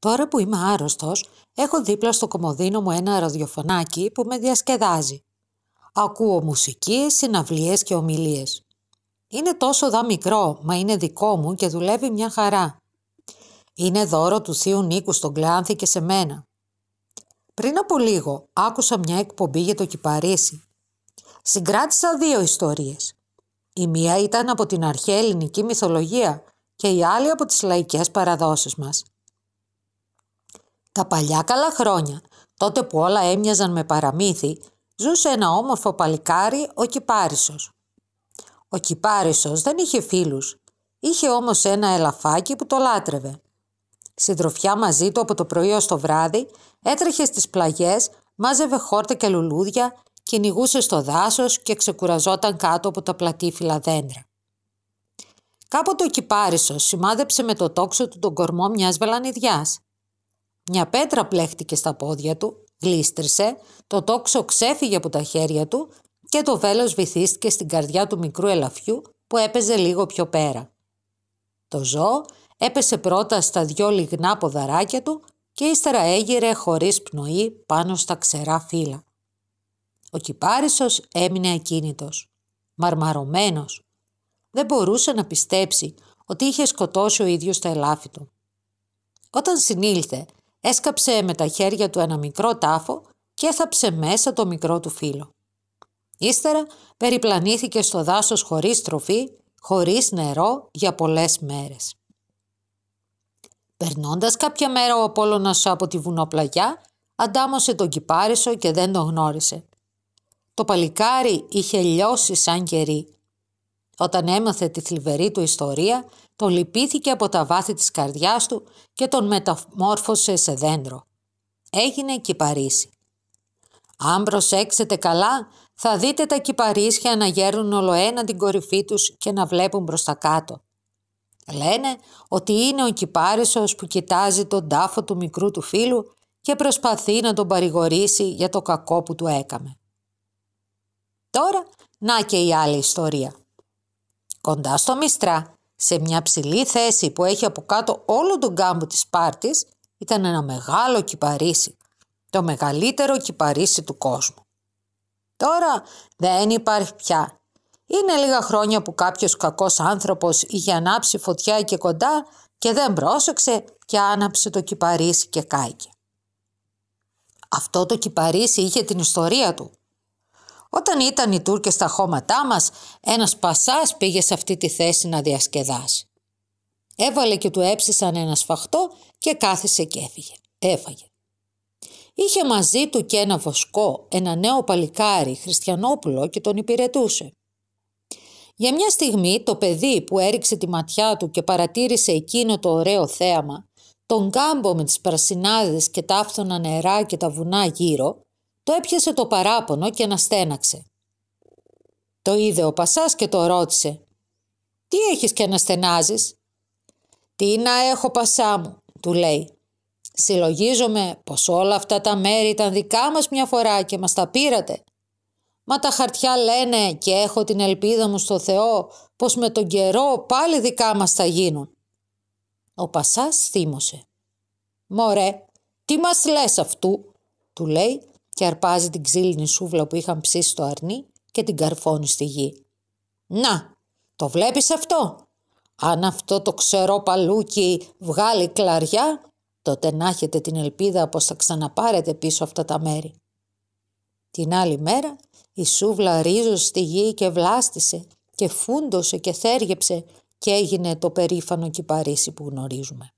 Τώρα που είμαι άρρωστος, έχω δίπλα στο κομοδίνο μου ένα ραδιοφωνάκι που με διασκεδάζει. Ακούω μουσική, συναυλίες και ομιλίες. Είναι τόσο δα μικρό, μα είναι δικό μου και δουλεύει μια χαρά. Είναι δώρο του θείου Νίκου στον Κλάνθη και σε μένα. Πριν από λίγο άκουσα μια εκπομπή για το Κυπαρίσι. Συγκράτησα δύο ιστορίες. Η μία ήταν από την αρχαία ελληνική μυθολογία και η άλλη από τις λαϊκές παραδόσεις μας. Τα παλιά καλά χρόνια, τότε που όλα έμοιαζαν με παραμύθι, ζούσε ένα όμορφο παλικάρι, ο Κυπάρισος. Ο Κυπάρισος δεν είχε φίλους, είχε όμως ένα ελαφάκι που το λάτρευε. Συντροφιά μαζί του από το πρωί ως το βράδυ, έτρεχε στις πλαγιές, μάζευε χόρτα και λουλούδια, κυνηγούσε στο δάσος και ξεκουραζόταν κάτω από τα πλατήφυλλα δέντρα. Κάποτε ο Κυπάρισος σημάδεψε με το τόξο του τον κορμό μιας βελανιδιάς. Μια πέτρα πλέχτηκε στα πόδια του, γλίστρησε, το τόξο ξέφυγε από τα χέρια του και το βέλος βυθίστηκε στην καρδιά του μικρού ελαφιού που έπαιζε λίγο πιο πέρα. Το ζώο έπεσε πρώτα στα δυο λιγνά ποδαράκια του και ύστερα έγειρε χωρίς πνοή πάνω στα ξερά φύλλα. Ο κυπάρισος έμεινε ακίνητος, μαρμαρωμένος. Δεν μπορούσε να πιστέψει ότι είχε σκοτώσει ο ίδιος τα ελάφη του. Όταν συνήλθε Έσκαψε με τα χέρια του ένα μικρό τάφο και έθαψε μέσα το μικρό του φίλο. Ύστερα περιπλανήθηκε στο δάσος χωρίς τροφή, χωρίς νερό για πολλές μέρες. Περνώντας κάποια μέρα ο Απόλλωνας από τη βουνοπλαγιά, αντάμωσε τον κυπάρισο και δεν τον γνώρισε. Το παλικάρι είχε λιώσει σαν κερί όταν έμαθε τη θλιβερή του ιστορία, τον λυπήθηκε από τα βάθη της καρδιάς του και τον μεταμόρφωσε σε δέντρο. Έγινε κυπαρίσι. Αν προσέξετε καλά, θα δείτε τα κυπαρίσια να γέρουν ένα την κορυφή τους και να βλέπουν προς τα κάτω. Λένε ότι είναι ο κυπάρισος που κοιτάζει τον τάφο του μικρού του φίλου και προσπαθεί να τον παρηγορήσει για το κακό που του έκαμε. Τώρα, να και η άλλη ιστορία κοντά στο Μιστρά, σε μια ψηλή θέση που έχει από κάτω όλο τον κάμπο της Πάρτης, ήταν ένα μεγάλο κυπαρίσι, το μεγαλύτερο κυπαρίσι του κόσμου. Τώρα δεν υπάρχει πια. Είναι λίγα χρόνια που κάποιος κακός άνθρωπος είχε ανάψει φωτιά και κοντά και δεν πρόσεξε και άναψε το κυπαρίσι και κάηκε. Αυτό το κυπαρίσι είχε την ιστορία του. Όταν ήταν οι Τούρκες στα χώματά μας, ένας πασάς πήγε σε αυτή τη θέση να διασκεδάσει. Έβαλε και του έψησαν ένα σφαχτό και κάθισε και έφυγε. έφαγε. Είχε μαζί του και ένα βοσκό, ένα νέο παλικάρι, Χριστιανόπουλο και τον υπηρετούσε. Για μια στιγμή το παιδί που έριξε τη ματιά του και παρατήρησε εκείνο το ωραίο θέαμα, τον κάμπο με τις πρασινάδες και τα άφθονα νερά και τα βουνά γύρω, το έπιασε το παράπονο και αναστέναξε. Το είδε ο Πασάς και το ρώτησε «Τι έχεις και αναστενάζεις» «Τι να έχω Πασά μου» του λέει «Συλλογίζομαι πως όλα αυτά τα μέρη ήταν δικά μας μια φορά και μας τα πήρατε» «Μα τα χαρτιά λένε και έχω την ελπίδα μου στο Θεό πως με τον καιρό πάλι δικά μας θα γίνουν» Ο Πασάς θύμωσε «Μωρέ, τι μας λες αυτού» του λέει και αρπάζει την ξύλινη σούβλα που είχαν ψήσει στο αρνί και την καρφώνει στη γη. «Να, το βλέπεις αυτό! Αν αυτό το ξερό παλούκι βγάλει κλαριά, τότε να έχετε την ελπίδα πως θα ξαναπάρετε πίσω αυτά τα μέρη». Την άλλη μέρα η σούβλα ρίζωσε στη γη και βλάστησε και φούντωσε και θέργεψε και έγινε το περήφανο κυπαρίσι που γνωρίζουμε.